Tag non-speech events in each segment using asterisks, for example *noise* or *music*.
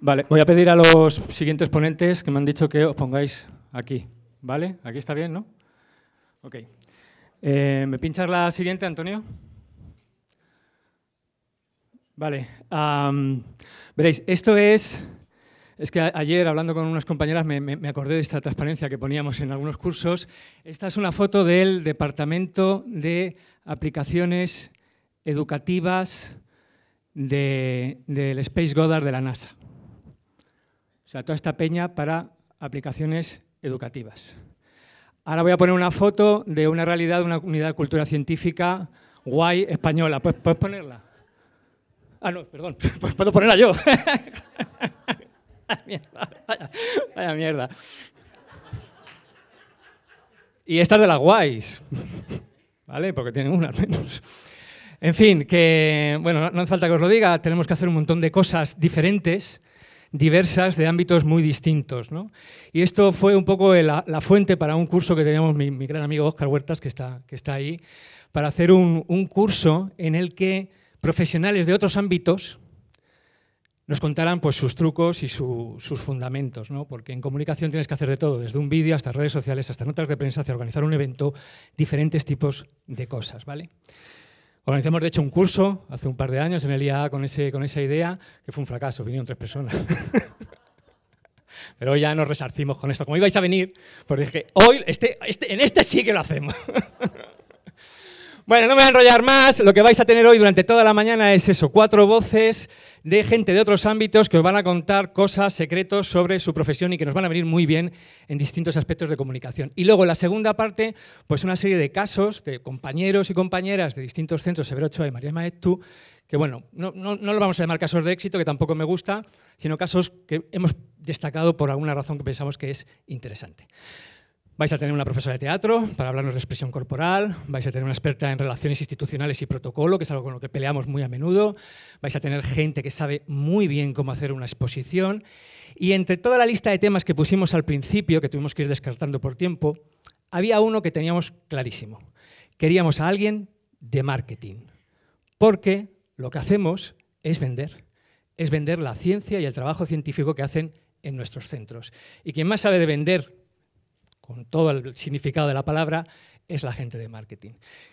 Vale, voy a pedir a los siguientes ponentes que me han dicho que os pongáis aquí. ¿Vale? Aquí está bien, ¿no? Ok. Eh, ¿Me pinchas la siguiente, Antonio? Vale. veréis, esto es... Es que ayer, hablando con unas compañeras, me, acordé de esta transparencia que poníamos en algunos cursos. Esta es una foto del Departamento de Aplicaciones Educativas del Space Goddard de la NASA. O sea, toda esta peña para aplicaciones educativas. Ahora voy a poner una foto de una realidad de una unidad de cultura científica guay española. ¿Puedes, puedes ponerla? Ah, no, perdón. *laughs* Pues puedo ponerla yo. *laughs* vaya, mierda, Y esta de las guays. ¿Vale? Porque tienen una al menos. En fin, que, bueno, no hace falta que os lo diga, tenemos que hacer un montón de cosas diferentes diversas de ámbitos muy distintos. Y esto fue un poco la, fuente para un curso que teníamos mi, gran amigo Oscar Huertas, que está, que está ahí, para hacer un, curso en el que profesionales de otros ámbitos nos contaran pues, sus trucos y sus fundamentos, porque en comunicación tienes que hacer de todo, desde un vídeo hasta redes sociales, hasta notas de prensa, hacia organizar un evento, diferentes tipos de cosas. ¿vale? Organizamos, de hecho, un curso hace un par de años en el IAA con, ese, con esa idea, que fue un fracaso, vinieron tres personas. *laughs* Pero hoy ya nos resarcimos con esto. Como ibais a venir, pues dije, hoy, este, este en este sí que lo hacemos. *laughs* Bueno, no me voy a enrollar más. Lo que vais a tener hoy durante toda la mañana es eso, cuatro voces de gente de otros ámbitos que os van a contar cosas, secretos sobre su profesión y que nos van a venir muy bien en distintos aspectos de comunicación. Y luego, la segunda parte, pues una serie de casos de compañeros y compañeras de distintos centros, Severo Ochoa y María Maestu, que bueno, no, no, no lo vamos a llamar casos de éxito, que tampoco me gusta, sino casos que hemos destacado por alguna razón que pensamos que es interesante. Vais a tener una profesora de teatro para hablarnos de expresión corporal, vais a tener una experta en relaciones institucionales y protocolo, que es algo con lo que peleamos muy a menudo, vais a tener gente que sabe muy bien cómo hacer una exposición y entre toda la lista de temas que pusimos al principio, que tuvimos que ir descartando por tiempo, había uno que teníamos clarísimo. Queríamos a alguien de marketing, porque lo que hacemos es vender, es vender la ciencia y el trabajo científico que hacen en nuestros centros. Y quien más sabe de vender con todo el significado de la palabra, es la gente de marketing.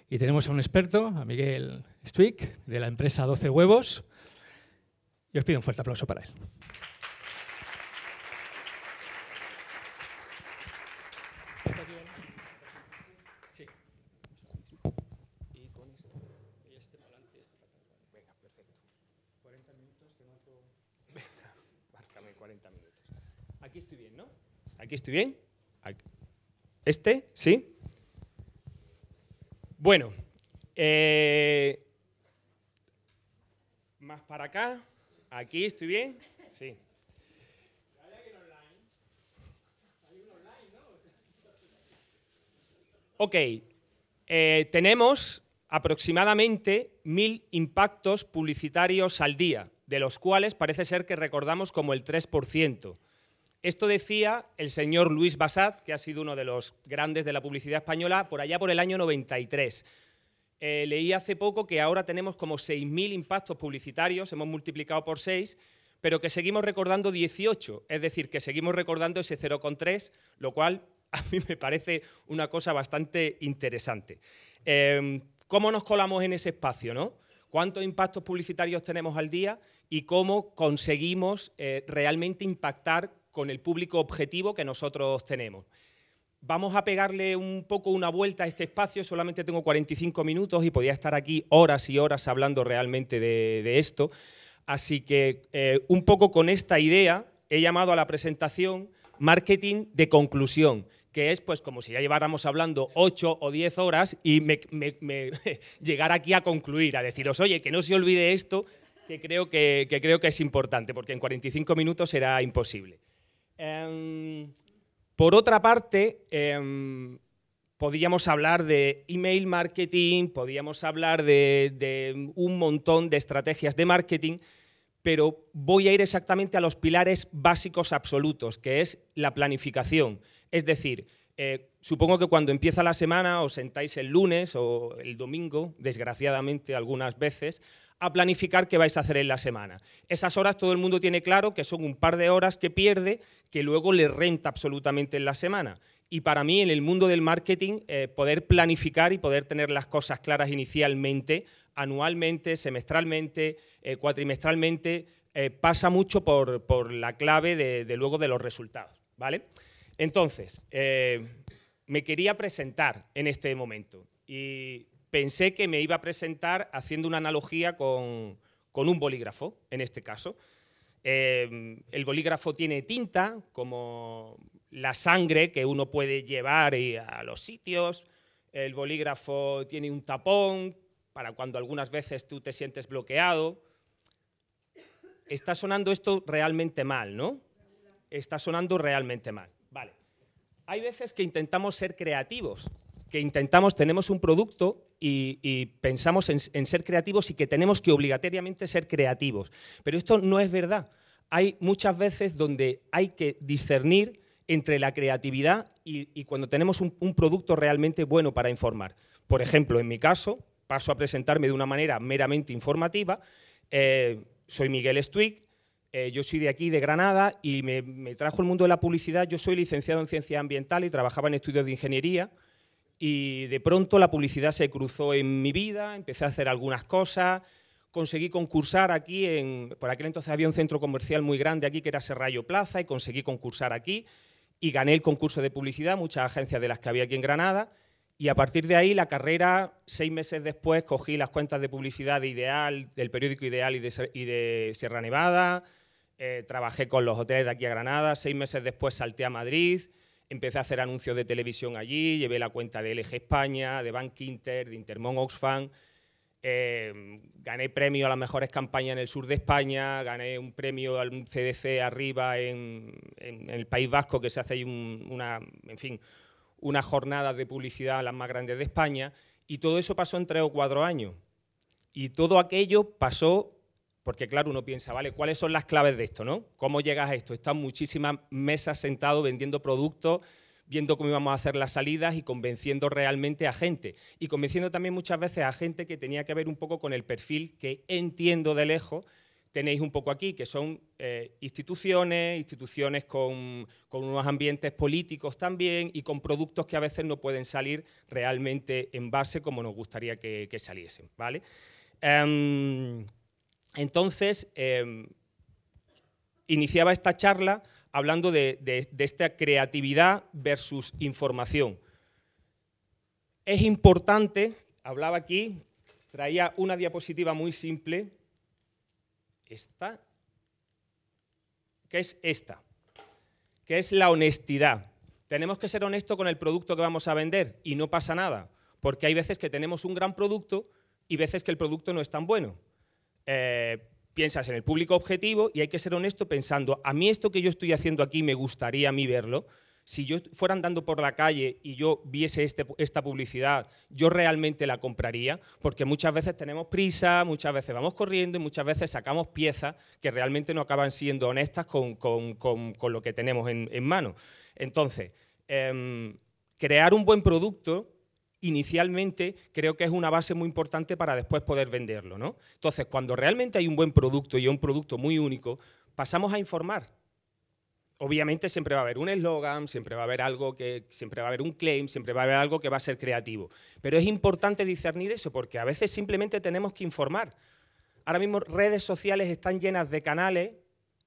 Y tenemos a un experto, a Miguel Stwick, de la empresa 12 Huevos. Y os pido un fuerte aplauso para él. Aquí estoy bien, ¿no? Aquí estoy bien. ¿Este? ¿Sí? Bueno, eh, más para acá. Aquí, ¿estoy bien? Sí. Ok, eh, tenemos aproximadamente mil impactos publicitarios al día, de los cuales parece ser que recordamos como el 3%. Esto decía el señor Luis Basat, que ha sido uno de los grandes de la publicidad española, por allá por el año 93. Eh, leí hace poco que ahora tenemos como 6.000 impactos publicitarios, hemos multiplicado por 6, pero que seguimos recordando 18, es decir, que seguimos recordando ese 0,3, lo cual a mí me parece una cosa bastante interesante. Em, ¿Cómo nos colamos en ese espacio? ¿no? ¿Cuántos impactos publicitarios tenemos al día y cómo conseguimos eh, realmente impactar con el público objetivo que nosotros tenemos. Vamos a pegarle un poco una vuelta a este espacio, solamente tengo 45 minutos y podía estar aquí horas y horas hablando realmente de, esto. Así que eh, un poco con esta idea he llamado a la presentación marketing de conclusión, que es pues como si ya lleváramos hablando 8 o 10 horas y me, *laughs* llegar aquí a concluir, a deciros, oye, que no se olvide esto, que creo que creo que es importante, porque en 45 minutos será imposible. Em, por otra parte, em, podríamos hablar de email marketing, podríamos hablar de, un montón de estrategias de marketing, pero voy a ir exactamente a los pilares básicos absolutos, que es la planificación. Es decir, eh, supongo que cuando empieza la semana os sentáis el lunes o el domingo, desgraciadamente algunas veces, a planificar qué vais a hacer en la semana. Esas horas todo el mundo tiene claro que son un par de horas que pierde, que luego le renta absolutamente en la semana. Y para mí, en el mundo del marketing, eh, poder planificar y poder tener las cosas claras inicialmente, anualmente, semestralmente, eh, cuatrimestralmente, eh, pasa mucho por, la clave de, de, luego de los resultados. ¿vale? Entonces, me quería presentar en este momento. Y pensé que me iba a presentar haciendo una analogía con, un bolígrafo, en este caso. Eh, el bolígrafo tiene tinta, como la sangre que uno puede llevar a los sitios. El bolígrafo tiene un tapón para cuando algunas veces tú te sientes bloqueado. Está sonando esto realmente mal, ¿no? Está sonando realmente mal. Vale. Hay veces que intentamos ser creativos que intentamos, tenemos un producto y, pensamos en, ser creativos y que tenemos que obligatoriamente ser creativos. Pero esto no es verdad. Hay muchas veces donde hay que discernir entre la creatividad y, cuando tenemos un, producto realmente bueno para informar. Por ejemplo, en mi caso, paso a presentarme de una manera meramente informativa. Eh, soy Miguel Stuick, eh, yo soy de aquí, de Granada, y me, trajo el mundo de la publicidad. Yo soy licenciado en ciencia ambiental y trabajaba en estudios de ingeniería. Y de pronto la publicidad se cruzó en mi vida, empecé a hacer algunas cosas, conseguí concursar aquí, en, por aquel entonces había un centro comercial muy grande aquí que era Serrallo Plaza y conseguí concursar aquí y gané el concurso de publicidad, muchas agencias de las que había aquí en Granada. Y a partir de ahí, la carrera, seis meses después, cogí las cuentas de publicidad Ideal, del periódico Ideal y de, Sierra Nevada. Eh, trabajé con los hoteles de aquí a Granada. Seis meses después salté a Madrid. Empecé a hacer anuncios de televisión allí, llevé la cuenta de LG España, de Bank Inter, de Intermón Oxfam. Eh, gané premio a las mejores campañas en el sur de España, gané un premio al CDC arriba en, el País Vasco, que se hace ahí una, en fin, unas jornadas de publicidad las más grandes de España, y todo eso pasó en tres o cuatro años. Y todo aquello pasó porque claro, uno piensa, ¿vale? ¿Cuáles son las claves de esto, no? ¿Cómo llegas a esto? Están muchísimas mesas sentados vendiendo productos, viendo cómo íbamos a hacer las salidas y convenciendo realmente a gente. Y convenciendo también muchas veces a gente que tenía que ver un poco con el perfil que entiendo de lejos tenéis un poco aquí, que son eh, instituciones, instituciones con, unos ambientes políticos también y con productos que a veces no pueden salir realmente en base como nos gustaría que, saliesen, ¿vale? Em, entonces, em, iniciaba esta charla hablando de, esta creatividad versus información. Es importante, hablaba aquí, traía una diapositiva muy simple, esta, que es esta, que es la honestidad. Tenemos que ser honestos con el producto que vamos a vender y no pasa nada, porque hay veces que tenemos un gran producto y veces que el producto no es tan bueno. Eh, piensas en el público objetivo y hay que ser honesto pensando, a mí esto que yo estoy haciendo aquí me gustaría a mí verlo. Si yo fuera andando por la calle y yo viese este, esta publicidad, yo realmente la compraría, porque muchas veces tenemos prisa, muchas veces vamos corriendo y muchas veces sacamos piezas que realmente no acaban siendo honestas con, lo que tenemos en, mano. Entonces, em, crear un buen producto inicialmente creo que es una base muy importante para después poder venderlo. ¿no? Entonces, cuando realmente hay un buen producto y un producto muy único, pasamos a informar. Obviamente siempre va a haber un eslogan, siempre va a haber algo que, siempre va a haber un claim, siempre va a haber algo que va a ser creativo. Pero es importante discernir eso porque a veces simplemente tenemos que informar. Ahora mismo redes sociales están llenas de canales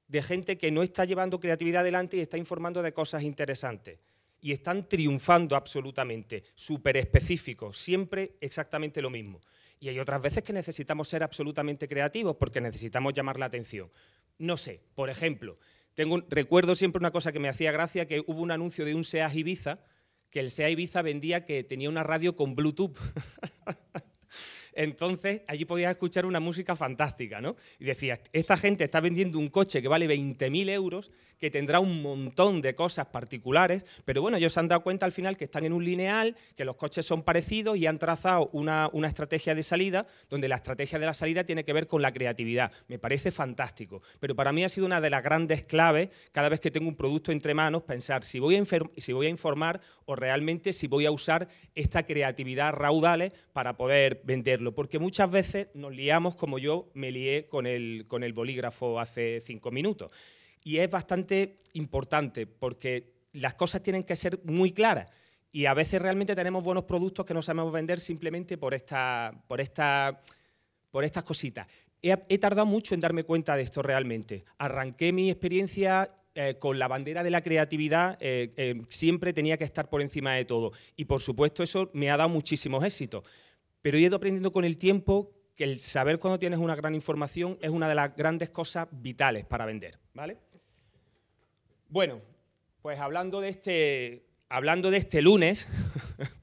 de gente que no está llevando creatividad adelante y está informando de cosas interesantes y están triunfando absolutamente, súper específicos, siempre exactamente lo mismo. Y hay otras veces que necesitamos ser absolutamente creativos porque necesitamos llamar la atención. No sé, por ejemplo, tengo recuerdo siempre una cosa que me hacía gracia, que hubo un anuncio de un sea Ibiza, que el sea Ibiza vendía que tenía una radio con Bluetooth. *laughs* Entonces, allí podías escuchar una música fantástica, ¿no? Y decías, esta gente está vendiendo un coche que vale 20.000 euros, que tendrá un montón de cosas particulares, pero bueno, ellos se han dado cuenta al final que están en un lineal, que los coches son parecidos y han trazado una, estrategia de salida, donde la estrategia de la salida tiene que ver con la creatividad. Me parece fantástico, pero para mí ha sido una de las grandes claves, cada vez que tengo un producto entre manos, pensar si voy a, si voy a informar o realmente si voy a usar esta creatividad raudales para poder venderlo, porque muchas veces nos liamos como yo me lié con el, con el bolígrafo hace cinco minutos y es bastante importante porque las cosas tienen que ser muy claras y a veces realmente tenemos buenos productos que no sabemos vender simplemente por, esta, por, esta, por estas cositas. He, tardado mucho en darme cuenta de esto realmente. Arranqué mi experiencia eh, con la bandera de la creatividad eh, eh, siempre tenía que estar por encima de todo. Y por supuesto eso me ha dado muchísimos éxitos. Pero he ido aprendiendo con el tiempo que el saber cuando tienes una gran información es una de las grandes cosas vitales para vender. ¿Vale? Bueno, pues hablando de este, hablando de este lunes,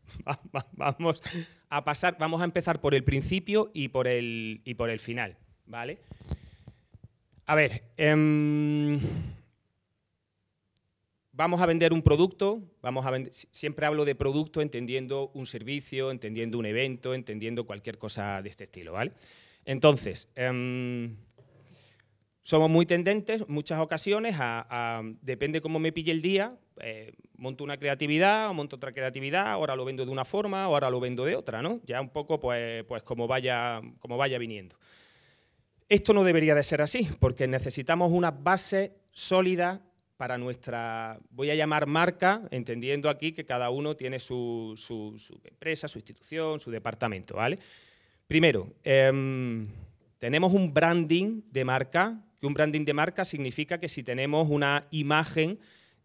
*laughs* vamos a pasar, vamos a empezar por el principio y por el, y por el final, ¿vale? A ver, em, vamos a vender un producto, vamos a siempre hablo de producto entendiendo un servicio, entendiendo un evento, entendiendo cualquier cosa de este estilo, ¿vale? Entonces, em, somos muy tendentes, muchas ocasiones, a, depende cómo me pille el día, eh, monto una creatividad o monto otra creatividad, ahora lo vendo de una forma, ahora lo vendo de otra, ¿no? Ya un poco, pues, pues como, vaya, como vaya viniendo. Esto no debería de ser así, porque necesitamos una base sólida para nuestra, voy a llamar marca, entendiendo aquí que cada uno tiene su, empresa, su institución, su departamento, ¿vale? Primero, em, tenemos un branding de marca, que un branding de marca significa que si tenemos una imagen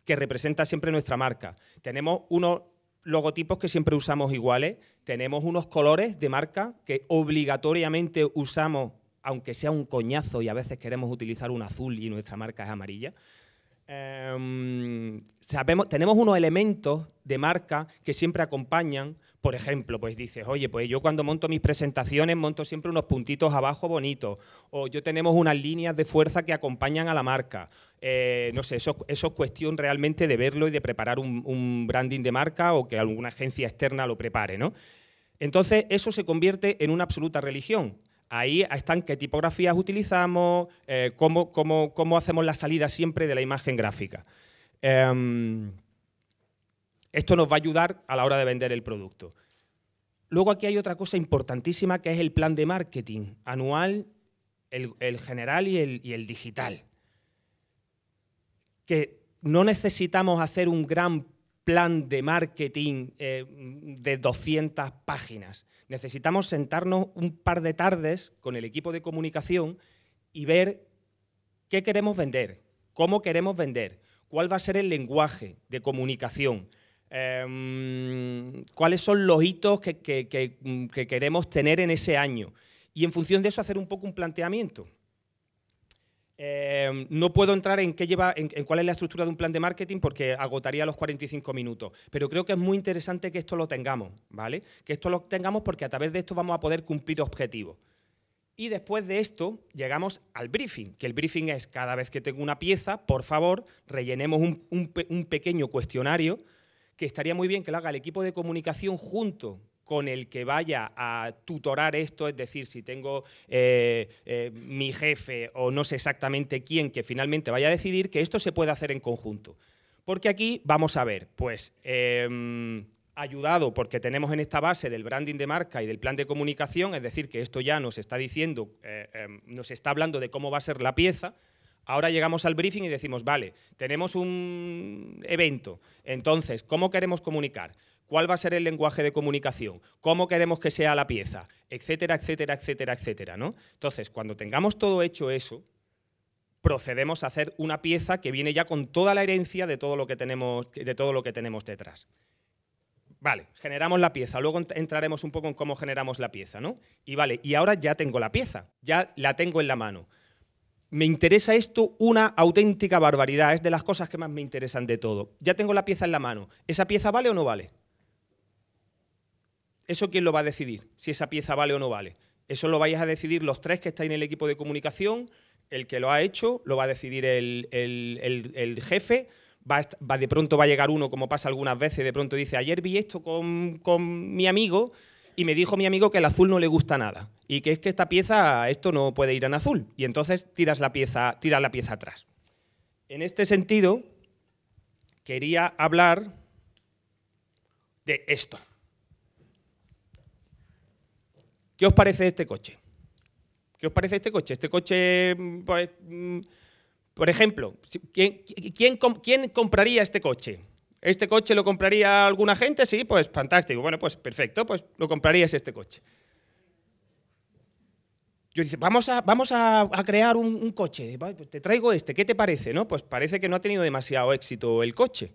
que representa siempre nuestra marca, tenemos unos logotipos que siempre usamos iguales, tenemos unos colores de marca que obligatoriamente usamos, aunque sea un coñazo y a veces queremos utilizar un azul y nuestra marca es amarilla. Em, sabemos, tenemos unos elementos de marca que siempre acompañan por ejemplo, pues dices, oye, pues yo cuando monto mis presentaciones monto siempre unos puntitos abajo bonitos, o yo tenemos unas líneas de fuerza que acompañan a la marca. Eh, no sé, eso, es cuestión realmente de verlo y de preparar un, branding de marca o que alguna agencia externa lo prepare, ¿no? Entonces, eso se convierte en una absoluta religión. Ahí están qué tipografías utilizamos, eh, cómo, cómo, hacemos la salida siempre de la imagen gráfica. Em, esto nos va a ayudar a la hora de vender el producto. Luego aquí hay otra cosa importantísima que es el plan de marketing anual, el, general y el, digital. Que no necesitamos hacer un gran plan de marketing eh, de 200 páginas. Necesitamos sentarnos un par de tardes con el equipo de comunicación y ver qué queremos vender, cómo queremos vender, cuál va a ser el lenguaje de comunicación, Em, cuáles son los hitos mm, que, queremos tener en ese año. Y en función de eso hacer un poco un planteamiento. Em, no puedo entrar en, qué lleva, en, cuál es la estructura de un plan de marketing porque agotaría los 45 minutos, pero creo que es muy interesante que esto lo tengamos, ¿vale? Que esto lo tengamos porque a través de esto vamos a poder cumplir objetivos. Y después de esto llegamos al briefing, que el briefing es cada vez que tengo una pieza, por favor, rellenemos un pequeño cuestionario que estaría muy bien que lo haga el equipo de comunicación junto con el que vaya a tutorar esto, es decir, si tengo eh, eh, mi jefe o no sé exactamente quién que finalmente vaya a decidir, que esto se pueda hacer en conjunto. Porque aquí vamos a ver, pues em, ayudado porque tenemos en esta base del branding de marca y del plan de comunicación, es decir, que esto ya nos está diciendo, eh, em, nos está hablando de cómo va a ser la pieza, Ahora llegamos al briefing y decimos, vale, tenemos un evento, entonces, ¿cómo queremos comunicar? ¿Cuál va a ser el lenguaje de comunicación? ¿Cómo queremos que sea la pieza? Etcétera, etcétera, etcétera, etcétera, ¿no? Entonces, cuando tengamos todo hecho eso, procedemos a hacer una pieza que viene ya con toda la herencia de todo lo que tenemos, de todo lo que tenemos detrás. Vale, generamos la pieza, luego entraremos un poco en cómo generamos la pieza, ¿no? Y vale, y ahora ya tengo la pieza, ya la tengo en la mano. Me interesa esto una auténtica barbaridad, es de las cosas que más me interesan de todo. Ya tengo la pieza en la mano. ¿Esa pieza vale o no vale? ¿Eso quién lo va a decidir? Si esa pieza vale o no vale. Eso lo vais a decidir los tres que estáis en el equipo de comunicación, el que lo ha hecho, lo va a decidir el, jefe, Va, de pronto va a llegar uno, como pasa algunas veces, de pronto dice, ayer vi esto con mi amigo y me dijo mi amigo que el azul no le gusta nada y que es que esta pieza, esto no puede ir en azul y entonces tiras la pieza, tiras la pieza atrás. En este sentido, quería hablar de esto. ¿Qué os parece este coche? ¿Qué os parece este coche? Este coche, mm, pues, mm, por ejemplo, quién compraría este coche? ¿Este coche lo compraría alguna gente? Sí, pues fantástico. Bueno, pues perfecto, pues lo comprarías este coche. Yo dice, vamos a, vamos a, crear un, coche, pues, te traigo este, ¿qué te parece? ¿No? Pues parece que no ha tenido demasiado éxito el coche.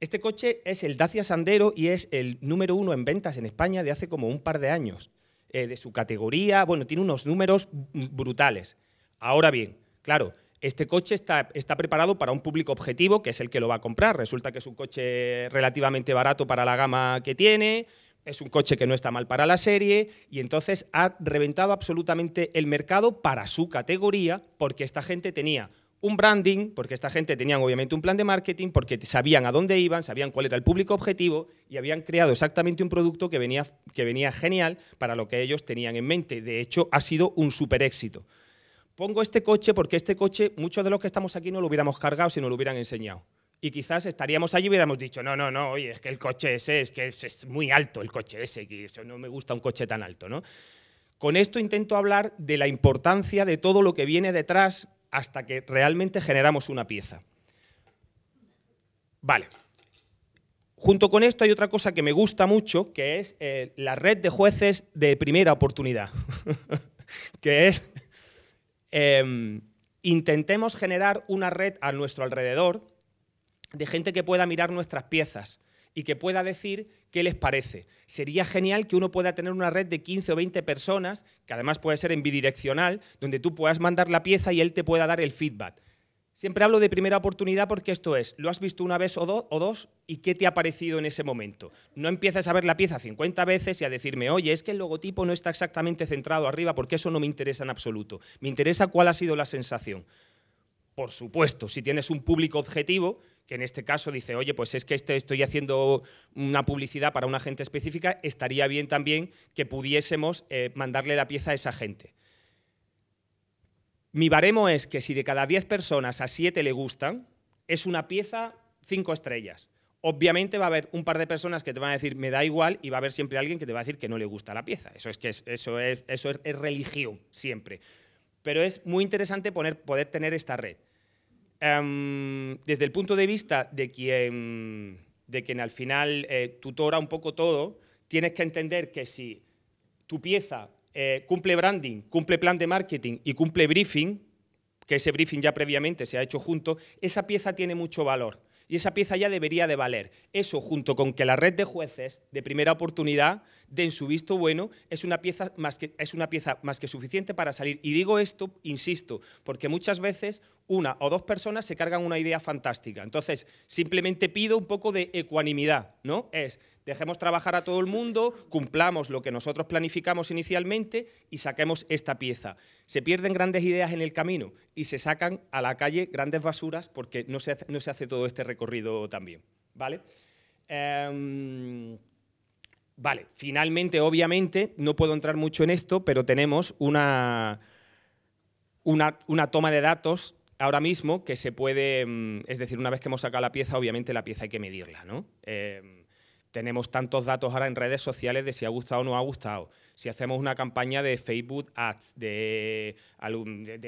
Este coche es el Dacia Sandero y es el número uno en ventas en España de hace como un par de años. Eh, de su categoría, bueno, tiene unos números brutales. Ahora bien, claro, este coche está, preparado para un público objetivo, que es el que lo va a comprar. Resulta que es un coche relativamente barato para la gama que tiene, es un coche que no está mal para la serie, y entonces ha reventado absolutamente el mercado para su categoría, porque esta gente tenía un branding, porque esta gente tenía obviamente un plan de marketing, porque sabían a dónde iban, sabían cuál era el público objetivo y habían creado exactamente un producto que venía, que venía genial para lo que ellos tenían en mente. De hecho, ha sido un super éxito pongo este coche porque este coche, muchos de los que estamos aquí no lo hubiéramos cargado si no lo hubieran enseñado. Y quizás estaríamos allí y hubiéramos dicho, no, no, no, oye, es que el coche ese, es que es, muy alto el coche ese, que no me gusta un coche tan alto, ¿no? Con esto intento hablar de la importancia de todo lo que viene detrás hasta que realmente generamos una pieza. Vale. Junto con esto hay otra cosa que me gusta mucho, que es eh, la red de jueces de primera oportunidad, *laughs* que es Em, intentemos generar una red a nuestro alrededor de gente que pueda mirar nuestras piezas y que pueda decir qué les parece. Sería genial que uno pueda tener una red de 15 o 20 personas, que además puede ser en bidireccional, donde tú puedas mandar la pieza y él te pueda dar el feedback. Siempre hablo de primera oportunidad porque esto es, lo has visto una vez o, dos y qué te ha parecido en ese momento. No empiezas a ver la pieza 50 veces y a decirme, oye, es que el logotipo no está exactamente centrado arriba porque eso no me interesa en absoluto. Me interesa cuál ha sido la sensación. Por supuesto, si tienes un público objetivo, que en este caso dice, oye, pues es que este, estoy haciendo una publicidad para una gente específica, estaría bien también que pudiésemos eh, mandarle la pieza a esa gente. Mi baremo es que si de cada 10 personas a 7 le gustan, es una pieza 5 estrellas. Obviamente va a haber un par de personas que te van a decir me da igual y va a haber siempre alguien que te va a decir que no le gusta la pieza. Eso es que eso eso es, religión siempre. Pero es muy interesante poder tener esta red. Em, desde el punto de vista de quien, de quien al final eh, tutora un poco todo, tienes que entender que si tu pieza eh, cumple branding, cumple plan de marketing y cumple briefing, que ese briefing ya previamente se ha hecho junto, esa pieza tiene mucho valor y esa pieza ya debería de valer. Eso junto con que la red de jueces de primera oportunidad en su visto bueno, es una pieza más que, es una pieza más que suficiente para salir. Y digo esto, insisto, porque muchas veces una o dos personas se cargan una idea fantástica. Entonces, simplemente pido un poco de ecuanimidad, ¿no? Es, dejemos trabajar a todo el mundo, cumplamos lo que nosotros planificamos inicialmente y saquemos esta pieza. Se pierden grandes ideas en el camino y se sacan a la calle grandes basuras porque no se hace, no se hace todo este recorrido también, ¿vale? Em, Vale, finalmente, obviamente, no puedo entrar mucho en esto, pero tenemos una, una, toma de datos ahora mismo que se puede, mm, es decir, una vez que hemos sacado la pieza, obviamente la pieza hay que medirla, ¿no? Em, tenemos tantos datos ahora en redes sociales de si ha gustado o no ha gustado. Si hacemos una campaña de Facebook Ads, de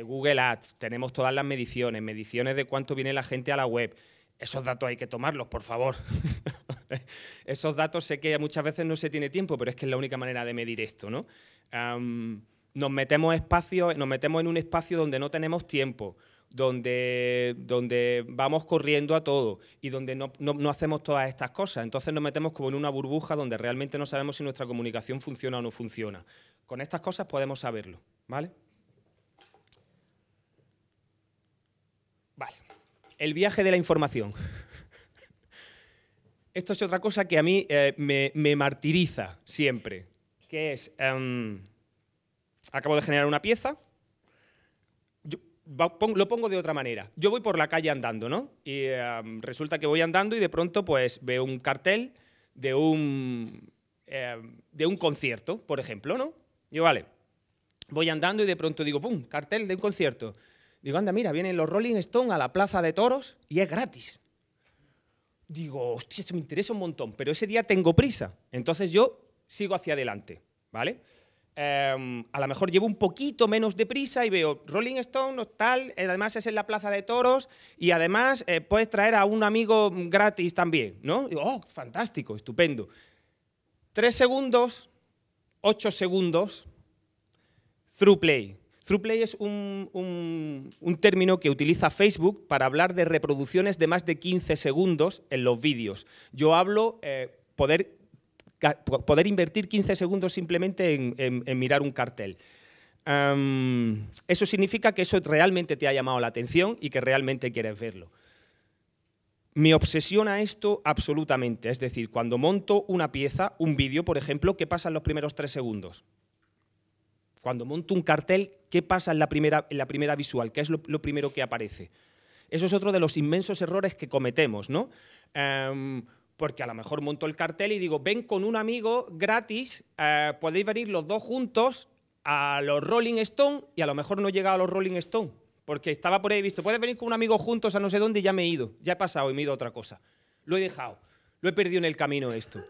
Google Ads, tenemos todas las mediciones, mediciones de cuánto viene la gente a la web, esos datos hay que tomarlos, por favor. *laughs* esos datos sé que muchas veces no se tiene tiempo, pero es que es la única manera de medir esto, ¿no? nos metemos espacio, nos metemos en un espacio donde no tenemos tiempo, donde, donde vamos corriendo a todo y donde no, no, hacemos todas estas cosas. Entonces nos metemos como en una burbuja donde realmente no sabemos si nuestra comunicación funciona o no funciona. Con estas cosas podemos saberlo, ¿vale? El viaje de la información. Esto es otra cosa que a mí eh, me, martiriza siempre, que es, em, acabo de generar una pieza, lo pongo de otra manera. Yo voy por la calle andando, ¿no? Y em, resulta que voy andando y de pronto pues veo un cartel de un, em, de un concierto, por ejemplo, ¿no? Yo, vale, voy andando y de pronto digo, ¡pum!, cartel de un concierto. Digo, anda, mira, vienen los Rolling Stones a la Plaza de Toros y es gratis. Digo, hostia, eso me interesa un montón, pero ese día tengo prisa. Entonces yo sigo hacia adelante, ¿vale? Em, a lo mejor llevo un poquito menos de prisa y veo Rolling Stone, tal, además es en la Plaza de Toros y además eh, puedes traer a un amigo gratis también, ¿no? Digo, oh, fantástico, estupendo. Tres segundos, ocho segundos, through play. TruePlay es un, término que utiliza Facebook para hablar de reproducciones de más de 15 segundos en los vídeos. Yo hablo eh, poder, poder, invertir 15 segundos simplemente en, mirar un cartel. eso significa que eso realmente te ha llamado la atención y que realmente quieres verlo. Me obsesiona esto absolutamente. Es decir, cuando monto una pieza, un vídeo, por ejemplo, ¿qué pasa en los primeros tres segundos? Cuando monto un cartel, ¿qué pasa en la primera, en la primera visual? ¿Qué es lo, primero que aparece? Eso es otro de los inmensos errores que cometemos, ¿no? Em, porque a lo mejor monto el cartel y digo, ven con un amigo gratis, eh, podéis venir los dos juntos a los Rolling Stone y a lo mejor no he llegado a los Rolling Stone, porque estaba por ahí visto, puedes venir con un amigo juntos a no sé dónde y ya me he ido, ya he pasado y me he ido a otra cosa. Lo he dejado, lo he perdido en el camino esto.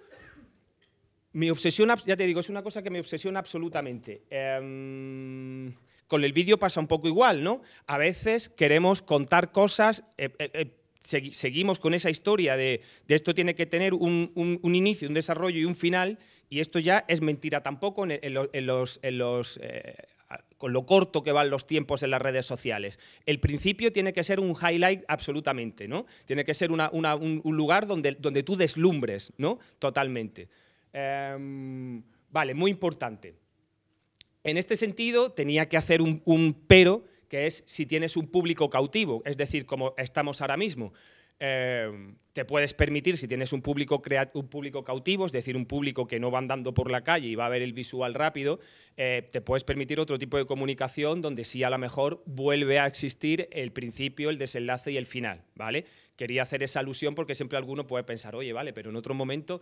Mi obsesión, ya te digo, es una cosa que me obsesiona absolutamente. Em, con el vídeo pasa un poco igual, ¿no? A veces queremos contar cosas, eh, eh, eh, seguimos con esa historia de, de, esto tiene que tener un, un, inicio, un desarrollo y un final, y esto ya es mentira tampoco en, con lo corto que van los tiempos en las redes sociales. El principio tiene que ser un highlight absolutamente, ¿no? Tiene que ser un, un, lugar donde, donde tú deslumbres, ¿no? Totalmente. Em, vale, muy importante. En este sentido, tenía que hacer un, pero, que es si tienes un público cautivo, es decir, como estamos ahora mismo. Em, te puedes permitir, si tienes un público, un público cautivo, es decir, un público que no va andando por la calle y va a ver el visual rápido, eh, te puedes permitir otro tipo de comunicación donde sí a lo mejor vuelve a existir el principio, el desenlace y el final, ¿vale? Quería hacer esa alusión porque siempre alguno puede pensar, oye, vale, pero en otro momento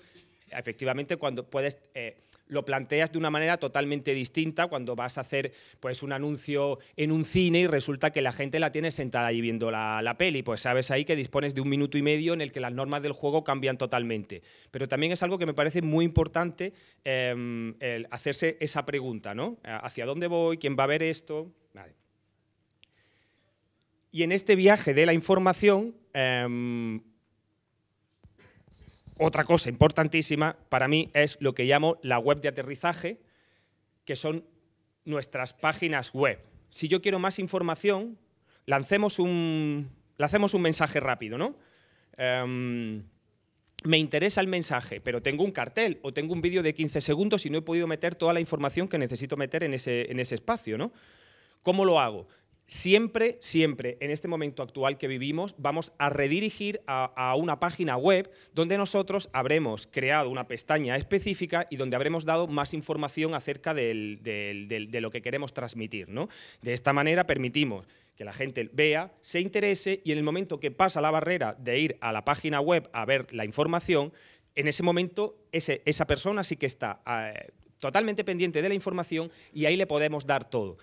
efectivamente cuando puedes... Eh, lo planteas de una manera totalmente distinta cuando vas a hacer pues un anuncio en un cine y resulta que la gente la tiene sentada allí viendo la, la, peli. Pues sabes ahí que dispones de un minuto y medio en el que las normas del juego cambian totalmente. Pero también es algo que me parece muy importante em, hacerse esa pregunta, ¿no? ¿Hacia dónde voy? ¿Quién va a ver esto? Y en este viaje de la información, em, otra cosa importantísima para mí es lo que llamo la web de aterrizaje, que son nuestras páginas web. Si yo quiero más información, lancemos un, un mensaje rápido, ¿no? Em, me interesa el mensaje, pero tengo un cartel o tengo un vídeo de 15 segundos y no he podido meter toda la información que necesito meter en ese, en ese espacio, ¿no? ¿Cómo lo hago? siempre, siempre, en este momento actual que vivimos, vamos a redirigir a, una página web donde nosotros habremos creado una pestaña específica y donde habremos dado más información acerca de lo que queremos transmitir. De esta manera permitimos que la gente vea, se interese y en el momento que pasa la barrera de ir a la página web a ver la información, en ese momento esa persona sí que está... Eh, totalmente pendiente de la información y ahí le podemos dar todo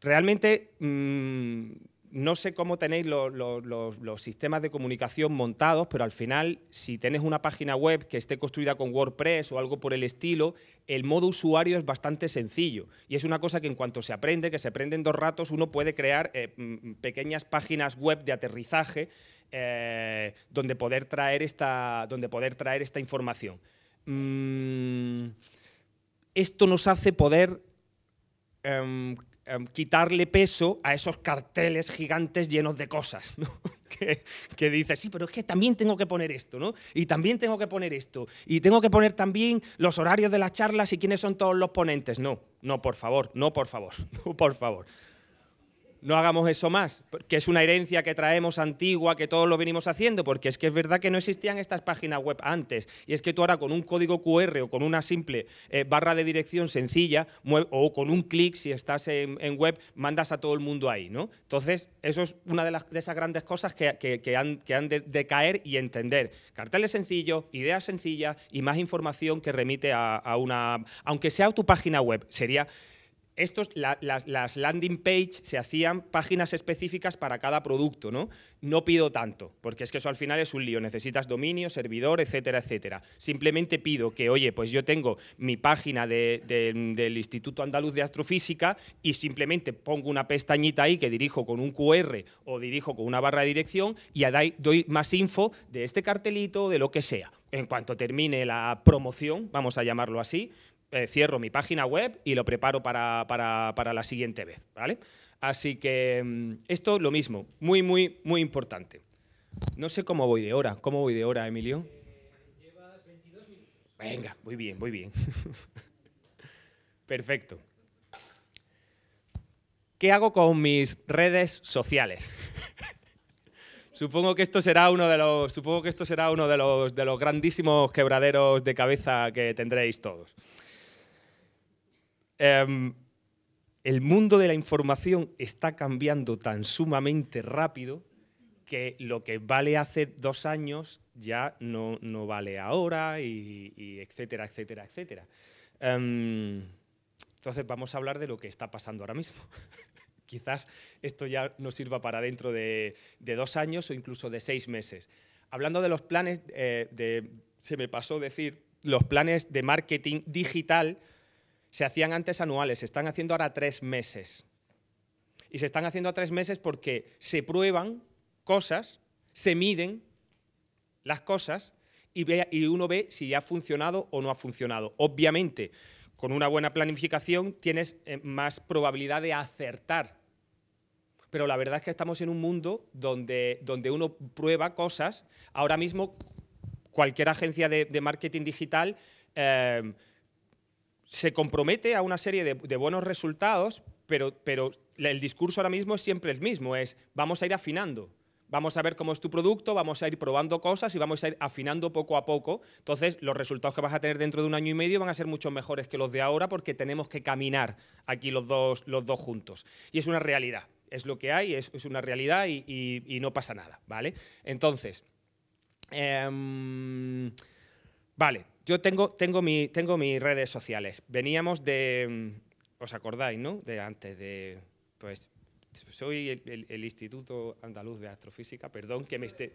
realmente mm, no sé cómo tenéis los, sistemas de comunicación montados, pero al final, si tenéis una página web que esté construida con WordPress o algo por el estilo, el modo usuario es bastante sencillo. Y es una cosa que en cuanto se aprende, que se aprende en dos ratos, uno puede crear eh, mm, pequeñas páginas web de aterrizaje eh, donde, poder traer esta, donde poder traer esta información. Mm, esto nos hace poder... Em, Em, quitarle peso a esos carteles gigantes llenos de cosas, *laughs* que, que dices, sí, pero es que también tengo que poner esto, ¿no? Y también tengo que poner esto, y tengo que poner también los horarios de las charlas y quiénes son todos los ponentes. No, no, por favor, no, por favor, *laughs* no, por favor no hagamos eso más, que es una herencia que traemos antigua, que todos lo venimos haciendo, porque es que es verdad que no existían estas páginas web antes, y es que tú ahora con un código QR o con una simple eh, barra de dirección sencilla, o con un clic si estás en, web, mandas a todo el mundo ahí, ¿no? Entonces, eso es una de, esas grandes cosas que, han, de, caer y entender. Carteles sencillos, ideas sencillas y más información que remite a, a una, aunque sea tu página web, sería estos, las, landing page se hacían páginas específicas para cada producto, ¿no? No pido tanto, porque es que eso al final es un lío, necesitas dominio, servidor, etcétera, etcétera. Simplemente pido que, oye, pues yo tengo mi página del Instituto Andaluz de Astrofísica y simplemente pongo una pestañita ahí que dirijo con un QR o dirijo con una barra de dirección y doy más info de este cartelito, de lo que sea en cuanto termine la promoción, vamos a llamarlo así, eh, cierro mi página web y lo preparo para, la siguiente vez, ¿vale? Así que mm, esto lo mismo, muy, muy, muy importante. No sé cómo voy de hora, ¿cómo voy de hora, Emilio? Eh, llevas 22 minutos. Venga, muy bien, muy bien. *laughs* Perfecto. ¿Qué hago con mis redes sociales? *laughs* supongo que esto será uno de los, supongo que esto será uno de los, de los grandísimos quebraderos de cabeza que tendréis todos. Em, el mundo de la información está cambiando tan sumamente rápido que lo que vale hace dos años ya no, vale ahora, y, etcétera, etcétera, etcétera. Em, entonces vamos a hablar de lo que está pasando ahora mismo. *laughs* Quizás esto ya nos sirva para dentro de, dos años o incluso de seis meses. Hablando de los planes, eh, de, se me pasó decir, los planes de marketing digital se hacían antes anuales, se están haciendo ahora tres meses. Y se están haciendo a tres meses porque se prueban cosas, se miden las cosas y, uno ve si ha funcionado o no ha funcionado. Obviamente, con una buena planificación tienes eh, más probabilidad de acertar. Pero la verdad es que estamos en un mundo donde, donde uno prueba cosas. Ahora mismo, cualquier agencia de, marketing digital eh, se compromete a una serie de, buenos resultados, pero, el discurso ahora mismo es siempre el mismo, es vamos a ir afinando, vamos a ver cómo es tu producto, vamos a ir probando cosas y vamos a ir afinando poco a poco. Entonces, los resultados que vas a tener dentro de un año y medio van a ser mucho mejores que los de ahora porque tenemos que caminar aquí los dos, los dos juntos. Y es una realidad, es lo que hay, es, una realidad y, no pasa nada, ¿vale? Entonces, em, vale, yo tengo, tengo, mi, tengo mis redes sociales. Veníamos de. Mm, ¿Os acordáis, no? De antes, de. Pues. Soy el, Instituto Andaluz de Astrofísica, perdón que me esté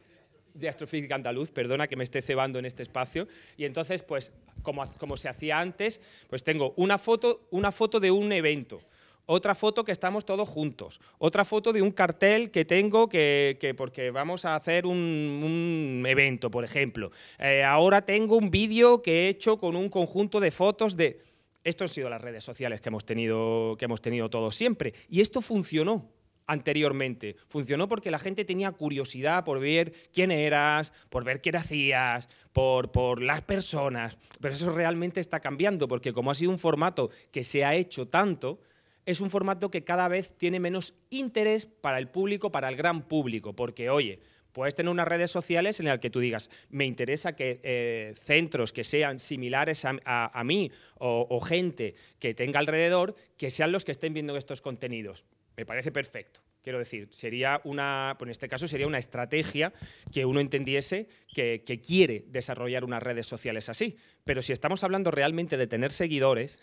de astrofísica andaluz, perdona que me esté cebando en este espacio. Y entonces, pues, como, como se hacía antes, pues tengo una foto, una foto de un evento otra foto que estamos todos juntos, otra foto de un cartel que tengo que, porque vamos a hacer un, evento, por ejemplo. Eh, ahora tengo un vídeo que he hecho con un conjunto de fotos de... Esto han sido las redes sociales que hemos tenido, que hemos tenido todos siempre. Y esto funcionó anteriormente. Funcionó porque la gente tenía curiosidad por ver quién eras, por ver qué hacías, por, las personas. Pero eso realmente está cambiando porque como ha sido un formato que se ha hecho tanto, es un formato que cada vez tiene menos interés para el público, para el gran público, porque oye, Puedes tener unas redes sociales en las que tú digas, me interesa que eh, centros que sean similares a, mí o, gente que tenga alrededor, que sean los que estén viendo estos contenidos. Me parece perfecto. Quiero decir, sería una, pues en este caso sería una estrategia que uno entendiese que quiere desarrollar unas redes sociales así. Pero si estamos hablando realmente de tener seguidores,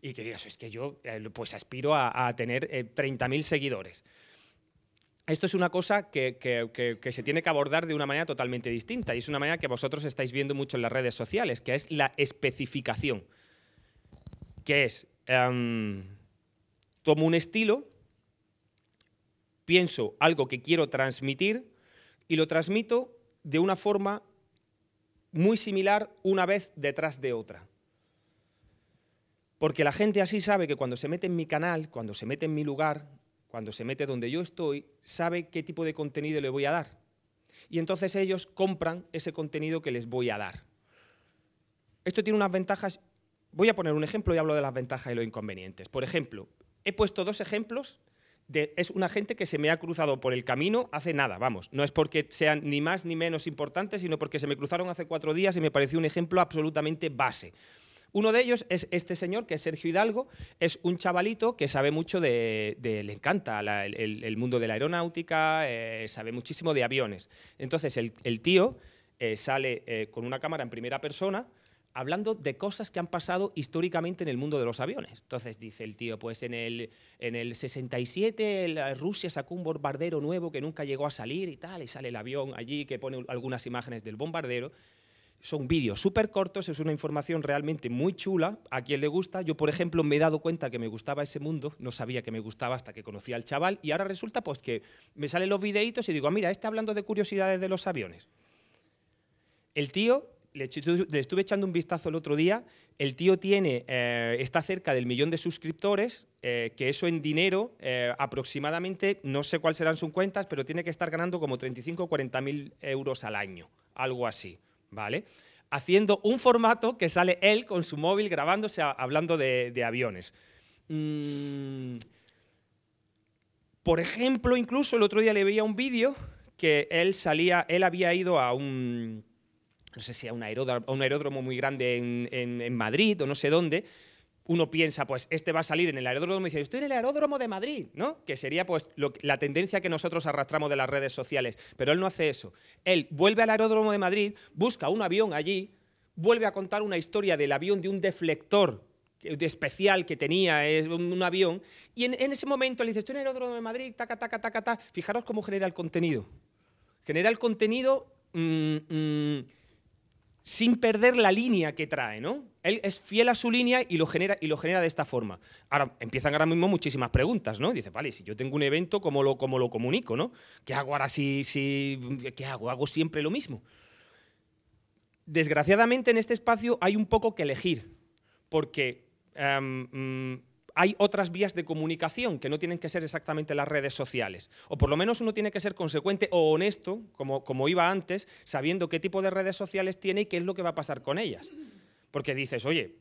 y que digas, es que yo eh, pues aspiro a, tener 30.000 eh, seguidores. Esto es una cosa que, se tiene que abordar de una manera totalmente distinta y es una manera que vosotros estáis viendo mucho en las redes sociales, que es la especificación, que es, tomo em, un estilo, pienso algo que quiero transmitir y lo transmito de una forma muy similar una vez detrás de otra. Porque la gente así sabe que cuando se mete en mi canal, cuando se mete en mi lugar, cuando se mete donde yo estoy, sabe qué tipo de contenido le voy a dar. Y entonces ellos compran ese contenido que les voy a dar. Esto tiene unas ventajas. Voy a poner un ejemplo y hablo de las ventajas y los inconvenientes. Por ejemplo, he puesto dos ejemplos de, es una gente que se me ha cruzado por el camino hace nada, vamos. No es porque sean ni más ni menos importantes, sino porque se me cruzaron hace cuatro días y me pareció un ejemplo absolutamente base. Uno de ellos es este señor, que es Sergio Hidalgo, es un chavalito que sabe mucho de, le encanta el, mundo de la aeronáutica, eh, sabe muchísimo de aviones. Entonces el, tío eh, sale eh, con una cámara en primera persona, hablando de cosas que han pasado históricamente en el mundo de los aviones. Entonces dice el tío, pues en el, en el 67 Rusia sacó un bombardero nuevo que nunca llegó a salir y tal, y sale el avión allí que pone algunas imágenes del bombardero, son vídeos súper cortos, es una información realmente muy chula, a quien le gusta. Yo, por ejemplo, me he dado cuenta que me gustaba ese mundo, no sabía que me gustaba hasta que conocí al chaval y ahora resulta pues que me salen los videitos y digo, ah, mira, está hablando de curiosidades de los aviones. El tío, le, estuve echando un vistazo el otro día, el tío tiene, eh, está cerca del millón de suscriptores, eh, que eso en dinero eh, aproximadamente, no sé cuáles serán sus cuentas, pero tiene que estar ganando como 35 o 40 mil euros al año, algo así. ¿vale? Haciendo un formato que sale él con su móvil grabándose hablando de, aviones. Mm, por ejemplo, incluso el otro día le veía un vídeo que él salía, él había ido a un, sé un aeródromo, muy grande en Madrid o no sé dónde, uno piensa, pues este va a salir en el aeródromo y dice, estoy en el aeródromo de Madrid, ¿no? Que sería pues la tendencia que nosotros arrastramos de las redes sociales. Pero él no hace eso. Él vuelve al aeródromo de Madrid, busca un avión allí, vuelve a contar una historia del avión de un deflector de especial que tenía, es un, avión, y en, ese momento le dice, estoy en el aeródromo de Madrid, taca, taca, taca, taca. Fijaros cómo genera el contenido. Genera el contenido... Mm, mm, sin perder la línea que trae, ¿no? Él es fiel a su línea y lo genera, y lo genera de esta forma. Ahora, empiezan ahora mismo muchísimas preguntas, ¿no? Dice, vale, si yo tengo un evento, ¿cómo lo, cómo lo comunico, no? ¿Qué hago ahora si, ¿Qué hago? ¿Hago siempre lo mismo? Desgraciadamente en este espacio hay un poco que elegir, porque em, mm, hay otras vías de comunicación que no tienen que ser exactamente las redes sociales. O por lo menos uno tiene que ser consecuente o honesto, como, como iba antes, sabiendo qué tipo de redes sociales tiene y qué es lo que va a pasar con ellas. Porque dices, oye,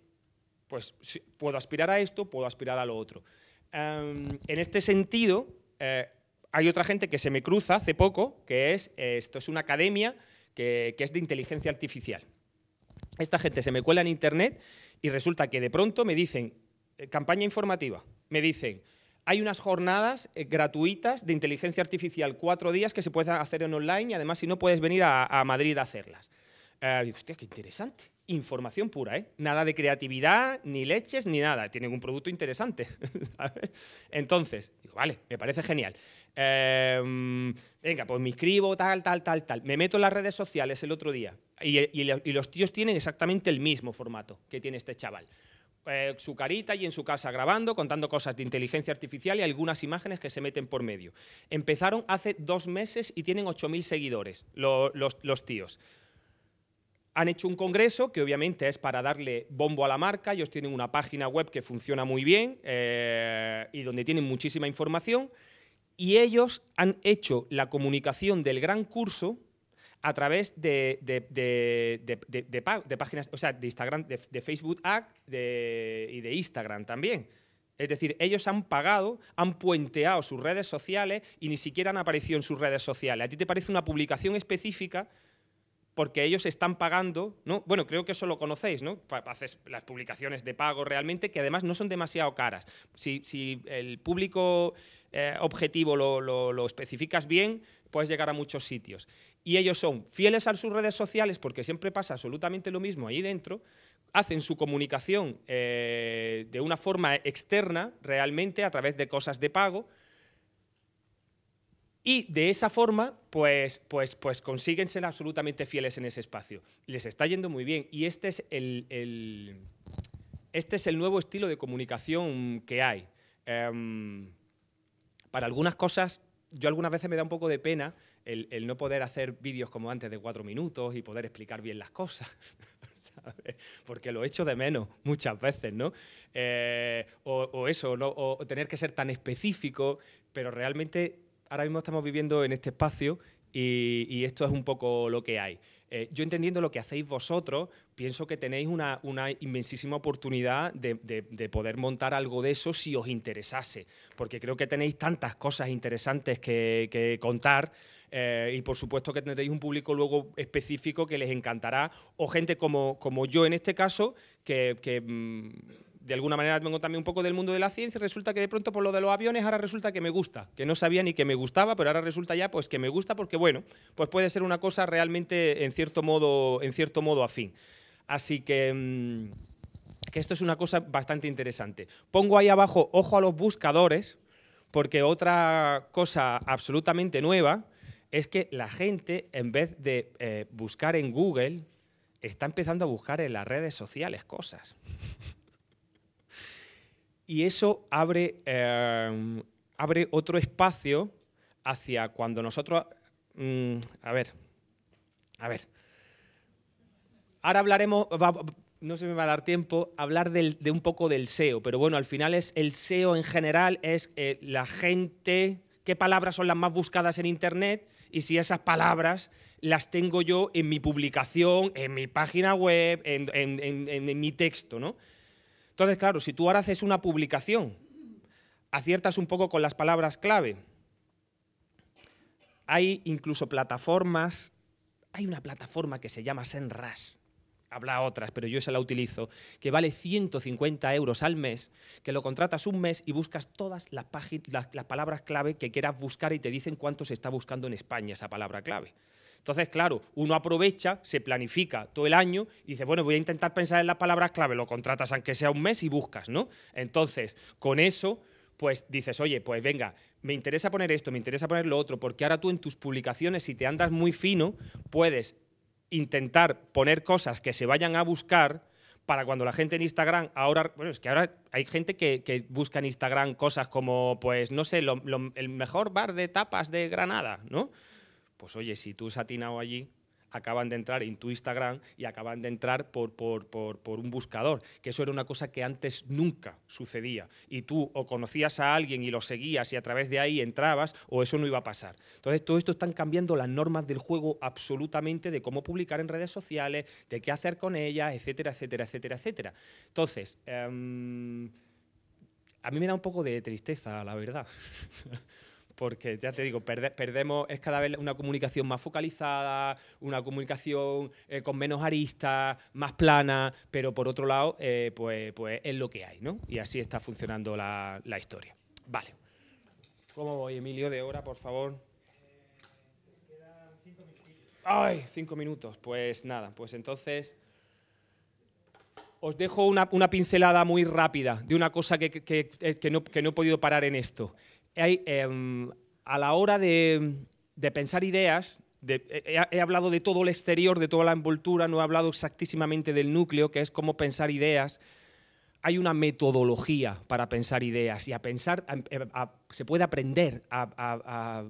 pues puedo aspirar a esto, puedo aspirar a lo otro. Em, en este sentido, eh, hay otra gente que se me cruza hace poco, que es, eh, esto es una academia que, que es de inteligencia artificial. Esta gente se me cuela en Internet y resulta que de pronto me dicen, eh, campaña informativa, me dicen, hay unas jornadas eh, gratuitas de inteligencia artificial, cuatro días que se pueden hacer en online y además si no puedes venir a, Madrid a hacerlas. Eh, digo, hostia, qué interesante. Información pura, ¿eh? Nada de creatividad, ni leches, ni nada. Tienen un producto interesante. *laughs* Entonces, digo, vale, me parece genial. Em, venga, pues me inscribo, tal, tal, tal, tal. Me meto en las redes sociales el otro día y los tíos tienen exactamente el mismo formato que tiene este chaval. Eh, su carita y en su casa grabando, contando cosas de inteligencia artificial y algunas imágenes que se meten por medio. Empezaron hace dos meses y tienen 8.000 seguidores los, tíos. Han hecho un congreso que obviamente es para darle bombo a la marca. Ellos tienen una página web que funciona muy bien eh, y donde tienen muchísima información. Y ellos han hecho la comunicación del gran curso a través de, de, de, de páginas, o sea, de Instagram, de, Facebook y de Instagram también. Es decir, ellos han pagado, han puenteado sus redes sociales y ni siquiera han aparecido en sus redes sociales. A ti te parece una publicación específica porque ellos están pagando, ¿no? bueno, creo que eso lo conocéis, ¿no? haces las publicaciones de pago realmente, que además no son demasiado caras. Si, el público eh, objetivo lo, especificas bien, puedes llegar a muchos sitios. Y ellos son fieles a sus redes sociales, porque siempre pasa absolutamente lo mismo ahí dentro, hacen su comunicación eh, de una forma externa, realmente, a través de cosas de pago, y de esa forma, pues, pues, pues consiguen ser absolutamente fieles en ese espacio. Les está yendo muy bien. Y este es el, este es el nuevo estilo de comunicación que hay. Em, para algunas cosas, yo algunas veces me da un poco de pena el, no poder hacer vídeos como antes de cuatro minutos y poder explicar bien las cosas. *laughs* Porque lo echo de menos muchas veces, ¿no? Eh, o, eso, ¿no? o tener que ser tan específico, pero realmente ahora mismo estamos viviendo en este espacio y, esto es un poco lo que hay. Eh, yo entendiendo lo que hacéis vosotros, pienso que tenéis una, inmensísima oportunidad de, poder montar algo de eso si os interesase, porque creo que tenéis tantas cosas interesantes que, contar. Eh, y por supuesto que tendréis un público luego específico que les encantará, o gente como, yo en este caso, que, mm, de alguna manera vengo también un poco del mundo de la ciencia, resulta que de pronto por lo de los aviones ahora resulta que me gusta, que no sabía ni que me gustaba, pero ahora resulta ya pues que me gusta porque bueno, pues puede ser una cosa realmente en cierto modo, en cierto modo afín. Así que... Mm, que esto es una cosa bastante interesante. Pongo ahí abajo, ojo a los buscadores, porque otra cosa absolutamente nueva es que la gente, en vez de eh, buscar en Google, está empezando a buscar en las redes sociales cosas. Y eso abre, em, abre otro espacio hacia cuando nosotros... Mm, a ver, a ver. Ahora hablaremos, no se me va a dar tiempo, hablar de un poco del SEO, pero bueno, al final es el SEO en general, es eh, la gente, qué palabras son las más buscadas en Internet y si esas palabras las tengo yo en mi publicación, en mi página web, en mi texto, ¿no? Entonces, claro, si tú ahora haces una publicación, aciertas un poco con las palabras clave. Hay incluso plataformas, hay una plataforma que se llama Senras, habla otras, pero yo esa la utilizo, que vale 150 euros al mes, que lo contratas un mes y buscas todas las, las palabras clave que quieras buscar y te dicen cuánto se está buscando en España esa palabra clave. Entonces, claro, uno aprovecha, se planifica todo el año y dice, bueno, voy a intentar pensar en las palabras clave, lo contratas aunque sea un mes y buscas, ¿no? Entonces, con eso, pues dices, oye, pues venga, me interesa poner esto, me interesa poner lo otro, porque ahora tú en tus publicaciones, si te andas muy fino, puedes intentar poner cosas que se vayan a buscar para cuando la gente en Instagram, ahora, bueno, es que ahora hay gente que, busca en Instagram cosas como, pues, no sé, el mejor bar de tapas de Granada, ¿no? Pues oye, si tú has atinado allí, acaban de entrar en tu Instagram y acaban de entrar por, un buscador, que eso era una cosa que antes nunca sucedía. Y tú o conocías a alguien y lo seguías y a través de ahí entrabas o eso no iba a pasar. Entonces, todo esto están cambiando las normas del juego absolutamente de cómo publicar en redes sociales, de qué hacer con ellas, etcétera, etcétera, etcétera, etcétera. Entonces, em, a mí me da un poco de tristeza, la verdad. *laughs* porque ya te digo, perdemos, es cada vez una comunicación más focalizada, una comunicación eh, con menos aristas, más plana, pero por otro lado, eh, pues, pues, es lo que hay, ¿no? Y así está funcionando la, historia. Vale. ¿Cómo voy, Emilio, de hora, por favor? Ay, cinco minutos. Pues nada, pues entonces os dejo una, pincelada muy rápida de una cosa que, que, no, he podido parar en esto hay, em, a la hora de, pensar ideas, he, hablado de todo el exterior, de toda la envoltura, no he hablado exactísimamente del núcleo, que es cómo pensar ideas. Hay una metodología para pensar ideas y a pensar, em, se puede aprender a,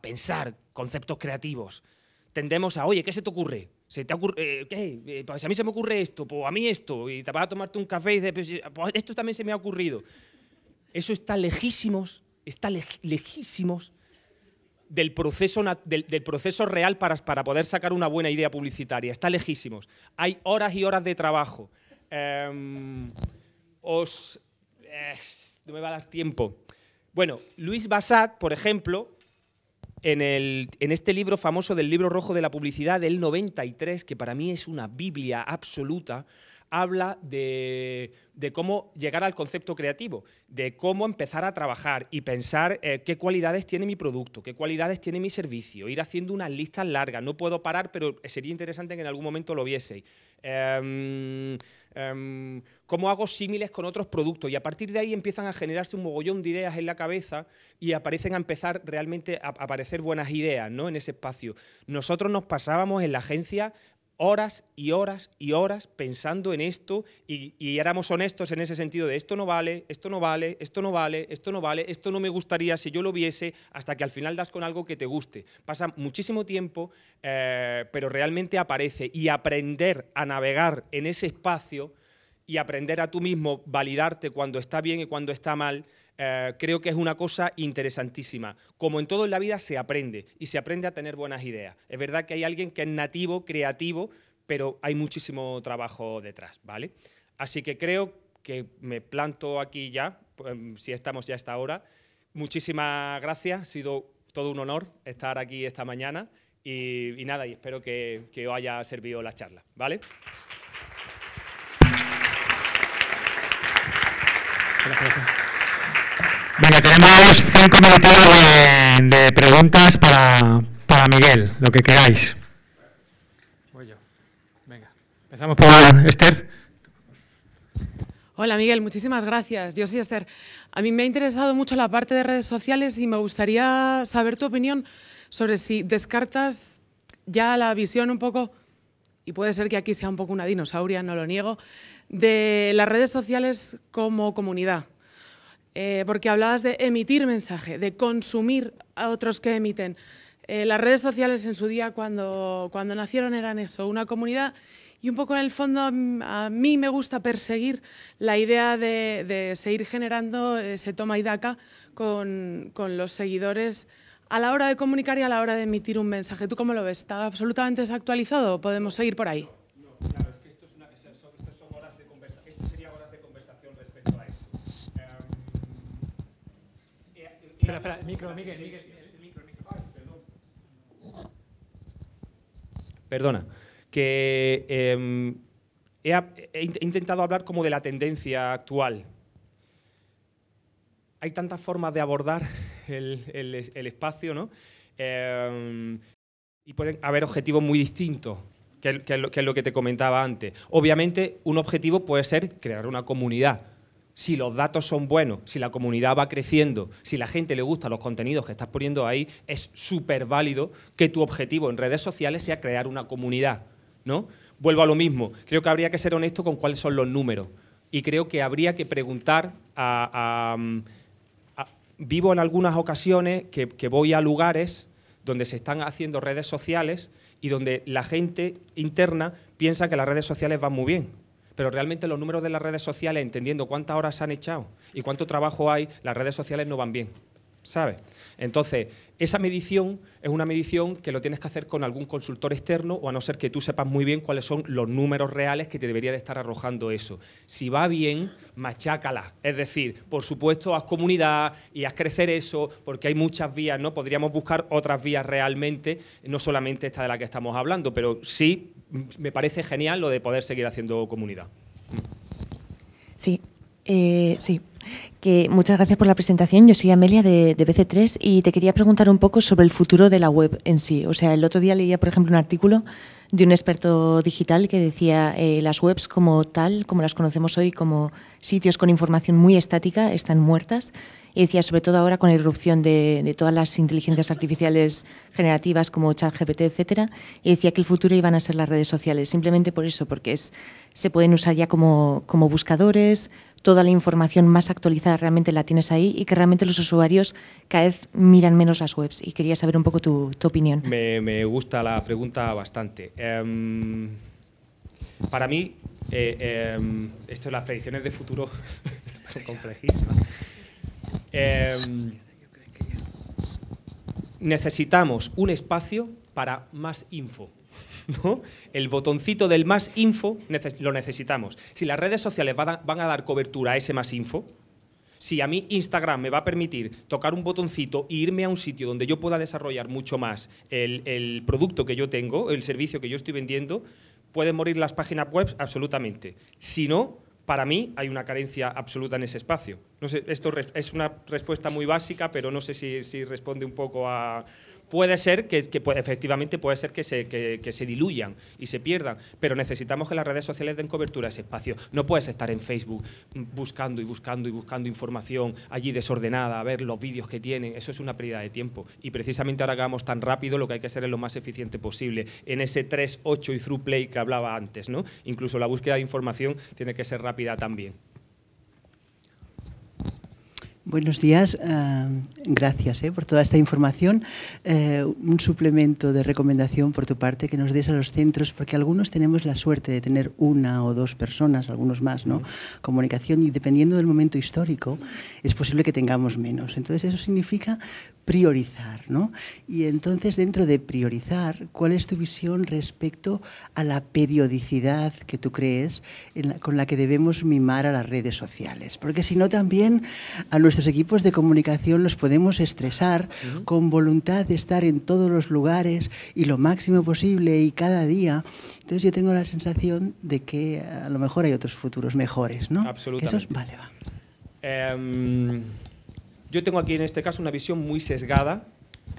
pensar conceptos creativos. Tendemos a, oye, ¿qué se te ocurre? ¿Se te ocurre eh, ¿qué? Eh, pues a mí se me ocurre esto, o pues a mí esto, y te vas a tomarte un café y dices, pues, eh, pues esto también se me ha ocurrido. Eso está lejísimos está lejísimos del proceso, del, proceso real para, poder sacar una buena idea publicitaria. Está lejísimos. Hay horas y horas de trabajo. Em, os, eh, no me va a dar tiempo. Bueno, Luis Bassat, por ejemplo, en, en, este libro famoso del libro rojo de la publicidad del 93, que para mí es una Biblia absoluta, habla de, cómo llegar al concepto creativo, de cómo empezar a trabajar y pensar eh, qué cualidades tiene mi producto, qué cualidades tiene mi servicio, ir haciendo unas listas largas, no puedo parar, pero sería interesante que en algún momento lo vieseis. Em, em, cómo hago símiles con otros productos y a partir de ahí empiezan a generarse un mogollón de ideas en la cabeza y aparecen a empezar realmente a aparecer buenas ideas ¿no? en ese espacio. Nosotros nos pasábamos en la agencia horas y horas y horas pensando en esto y, y, éramos honestos en ese sentido de esto no vale, esto no vale, esto no vale, esto no vale, esto no me gustaría si yo lo viese, hasta que al final das con algo que te guste. Pasa muchísimo tiempo, eh, pero realmente aparece y aprender a navegar en ese espacio y aprender a tú mismo validarte cuando está bien y cuando está mal eh, creo que es una cosa interesantísima. Como en todo en la vida se aprende y se aprende a tener buenas ideas. Es verdad que hay alguien que es nativo, creativo, pero hay muchísimo trabajo detrás, ¿vale? Así que creo que me planto aquí ya, pues, em, si estamos ya a esta hora. Muchísimas gracias, ha sido todo un honor estar aquí esta mañana y, nada, y espero que, que os haya servido la charla, ¿vale? Bueno, tenemos cinco minutos de, preguntas para, Miguel, lo que queráis. Voy Venga, empezamos por Esther. Hola Miguel, muchísimas gracias. Yo soy Esther. A mí me ha interesado mucho la parte de redes sociales y me gustaría saber tu opinión sobre si descartas ya la visión un poco, y puede ser que aquí sea un poco una dinosauria, no lo niego, de las redes sociales como comunidad eh, porque hablabas de emitir mensaje, de consumir a otros que emiten. Eh, las redes sociales en su día, cuando, cuando nacieron, eran eso, una comunidad. Y un poco en el fondo a mí me gusta perseguir la idea de, seguir generando ese toma y daca con, con los seguidores a la hora de comunicar y a la hora de emitir un mensaje. ¿Tú cómo lo ves? ¿Está absolutamente desactualizado o podemos seguir por ahí? Perdona, que em, he, intentado hablar como de la tendencia actual. Hay tantas formas de abordar el, espacio, ¿no? Em, y pueden haber objetivos muy distintos, que, que, es lo que te comentaba antes. Obviamente, un objetivo puede ser crear una comunidad si los datos son buenos, si la comunidad va creciendo, si la gente le gusta los contenidos que estás poniendo ahí, es súper válido que tu objetivo en redes sociales sea crear una comunidad, ¿no? Vuelvo a lo mismo, creo que habría que ser honesto con cuáles son los números y creo que habría que preguntar a... vivo en algunas ocasiones que voy a lugares donde se están haciendo redes sociales y donde la gente interna piensa que las redes sociales van muy bien pero realmente los números de las redes sociales, entendiendo cuántas horas se han echado y cuánto trabajo hay, las redes sociales no van bien. ¿Sabes? Entonces, esa medición es una medición que lo tienes que hacer con algún consultor externo o a no ser que tú sepas muy bien cuáles son los números reales que te debería de estar arrojando eso. Si va bien, machácala. Es decir, por supuesto, haz comunidad y haz crecer eso porque hay muchas vías, ¿no? Podríamos buscar otras vías realmente, no solamente esta de la que estamos hablando, pero sí me parece genial lo de poder seguir haciendo comunidad. Sí, eh, sí. Que muchas gracias por la presentación. Yo soy Amelia de, de, BC3 y te quería preguntar un poco sobre el futuro de la web en sí. O sea, el otro día leía, por ejemplo, un artículo de un experto digital que decía eh, las webs como tal, como las conocemos hoy, como sitios con información muy estática, están muertas y decía, sobre todo ahora con la irrupción de, todas las inteligencias artificiales generativas como ChatGPT, etcétera, y decía que el futuro iban a ser las redes sociales, simplemente por eso, porque se pueden usar ya como, buscadores, toda la información más actualizada realmente la tienes ahí y que realmente los usuarios cada vez miran menos las webs. Y quería saber un poco tu, opinión. Me, gusta la pregunta bastante. Em, para mí, eh, em, esto, las predicciones de futuro *laughs* son complejísimas. Em, necesitamos un espacio para más info. El botoncito del más info lo necesitamos. Si las redes sociales van a dar cobertura a ese más info, si a mí Instagram me va a permitir tocar un botoncito e irme a un sitio donde yo pueda desarrollar mucho más el producto que yo tengo, el servicio que yo estoy vendiendo, pueden morir las páginas web absolutamente. Si no, para mí hay una carencia absoluta en ese espacio. esto es una respuesta muy básica, pero no sé si responde un poco a, puede ser que, pues, efectivamente puede ser que se, que, que se diluyan y se pierdan, pero necesitamos que las redes sociales den cobertura a ese espacio. No puedes estar en Facebook buscando y buscando y buscando información allí desordenada, a ver los vídeos que tienen, eso es una pérdida de tiempo. Y precisamente ahora que vamos tan rápido, lo que hay que hacer es lo más eficiente posible, en ese 3, 8 y through play que hablaba antes, ¿no? Incluso la búsqueda de información tiene que ser rápida también. Buenos días, eh, gracias eh, por toda esta información. Eh, un suplemento de recomendación por tu parte que nos des a los centros, porque algunos tenemos la suerte de tener una o dos personas, algunos más, ¿no? Comunicación y dependiendo del momento histórico es posible que tengamos menos. Entonces eso significa priorizar, ¿no? Y entonces dentro de priorizar, ¿cuál es tu visión respecto a la periodicidad que tú crees con la que debemos mimar a las redes sociales? Porque si no también a nuestros equipos de comunicación los podemos estresar con voluntad de estar en todos los lugares y lo máximo posible y cada día. Entonces yo tengo la sensación de que eh, a lo mejor hay otros futuros mejores, ¿no? Absolutamente. vale, va. Em, yo tengo aquí en este caso una visión muy sesgada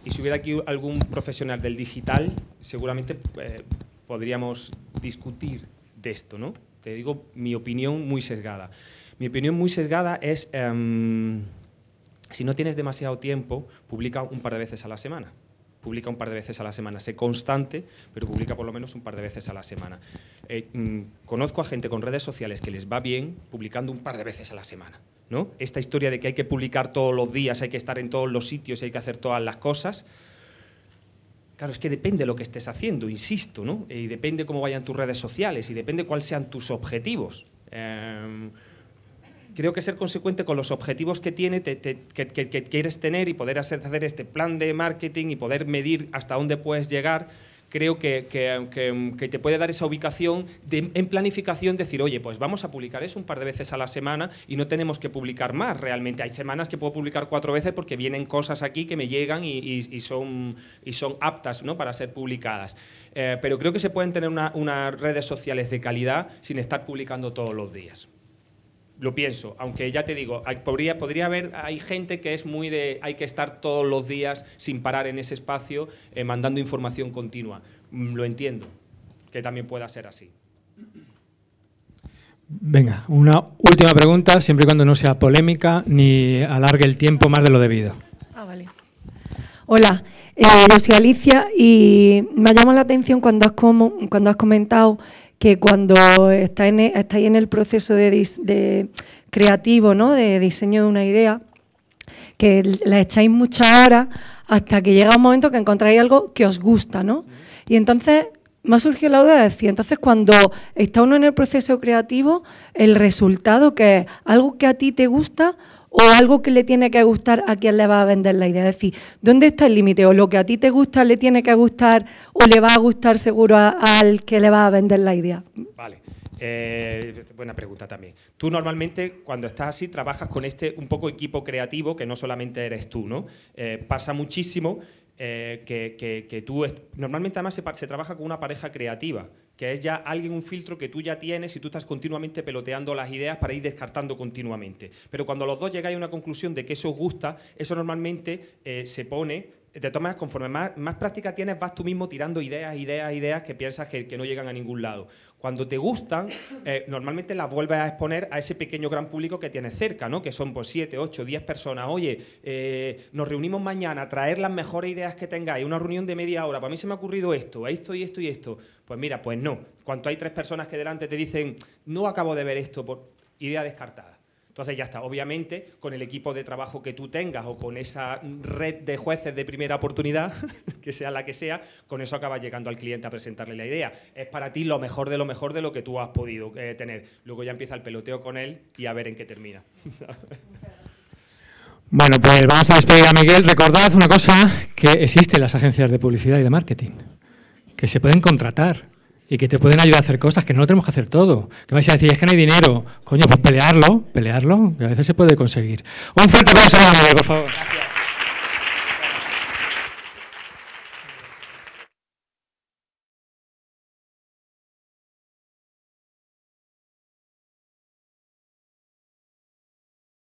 y si hubiera aquí algún profesional del digital, seguramente eh, podríamos discutir de esto, ¿no? Te digo mi opinión muy sesgada. Mi opinión muy sesgada es, em, si no tienes demasiado tiempo, publica un par de veces a la semana publica un par de veces a la semana. Sé constante, pero publica por lo menos un par de veces a la semana. Eh, mm, conozco a gente con redes sociales que les va bien publicando un par de veces a la semana. ¿no? Esta historia de que hay que publicar todos los días, hay que estar en todos los sitios, hay que hacer todas las cosas. Claro, es que depende de lo que estés haciendo, insisto, ¿no? Y depende cómo vayan tus redes sociales y depende cuáles sean tus objetivos. Em, creo que ser consecuente con los objetivos que tiene, que, quieres tener y poder hacer, este plan de marketing y poder medir hasta dónde puedes llegar, creo que, te puede dar esa ubicación en planificación, decir, oye, pues vamos a publicar eso un par de veces a la semana y no tenemos que publicar más realmente. Hay semanas que puedo publicar cuatro veces porque vienen cosas aquí que me llegan y, son, aptas para ser publicadas. Eh, pero creo que se pueden tener unas redes sociales de calidad sin estar publicando todos los días lo pienso, aunque ya te digo, podría, podría haber, hay gente que es muy de, hay que estar todos los días sin parar en ese espacio, eh, mandando información continua. Mm, lo entiendo, que también pueda ser así. Venga, una última pregunta, siempre y cuando no sea polémica ni alargue el tiempo más de lo debido. Ah, vale. Hola, eh, yo soy Alicia y me ha llamado la atención cuando has, como, cuando has comentado que cuando estáis en, e, en el proceso de, creativo, ¿no? de diseño de una idea, que la echáis mucha horas hasta que llega un momento que encontráis algo que os gusta, ¿no? Y entonces me ha surgido la duda de decir, entonces cuando está uno en el proceso creativo, el resultado que es algo que a ti te gusta, o algo que le tiene que gustar a quien le va a vender la idea. Es decir, ¿dónde está el límite? O lo que a ti te gusta le tiene que gustar o le va a gustar seguro al que le va a vender la idea. Vale. Eh, buena pregunta también. Tú normalmente cuando estás así trabajas con este un poco equipo creativo que no solamente eres tú, ¿no? Eh, pasa muchísimo eh, que, tú... Normalmente además se trabaja con una pareja creativa que es ya alguien, un filtro que tú ya tienes y tú estás continuamente peloteando las ideas para ir descartando continuamente. Pero cuando los dos llegáis a una conclusión de que eso os gusta, eso normalmente eh, se pone te tomas conforme más, práctica tienes, vas tú mismo tirando ideas, ideas, ideas que piensas que, que no llegan a ningún lado. Cuando te gustan, *coughs* eh, normalmente las vuelves a exponer a ese pequeño gran público que tienes cerca, ¿no? que son por pues, 7, ocho 10 personas. Oye, eh, nos reunimos mañana, a traer las mejores ideas que tengáis, una reunión de media hora, para mí se me ha ocurrido esto, esto y esto y esto. Pues mira, pues no. Cuando hay tres personas que delante te dicen, no acabo de ver esto, por idea descartada. Entonces ya está. Obviamente, con el equipo de trabajo que tú tengas o con esa red de jueces de primera oportunidad, *laughs* que sea la que sea, con eso acabas llegando al cliente a presentarle la idea. Es para ti lo mejor de lo mejor de lo que tú has podido eh, tener. Luego ya empieza el peloteo con él y a ver en qué termina. *laughs* Bueno, pues vamos a despedir a Miguel. Recordad una cosa, que existen las agencias de publicidad y de marketing, que se pueden contratar y que te pueden ayudar a hacer cosas, que no lo tenemos que hacer todo. Que vais a decir, es que no hay dinero. Coño, pues pelearlo, pelearlo, que a veces se puede conseguir. Un fuerte aplauso a por favor. Gracias.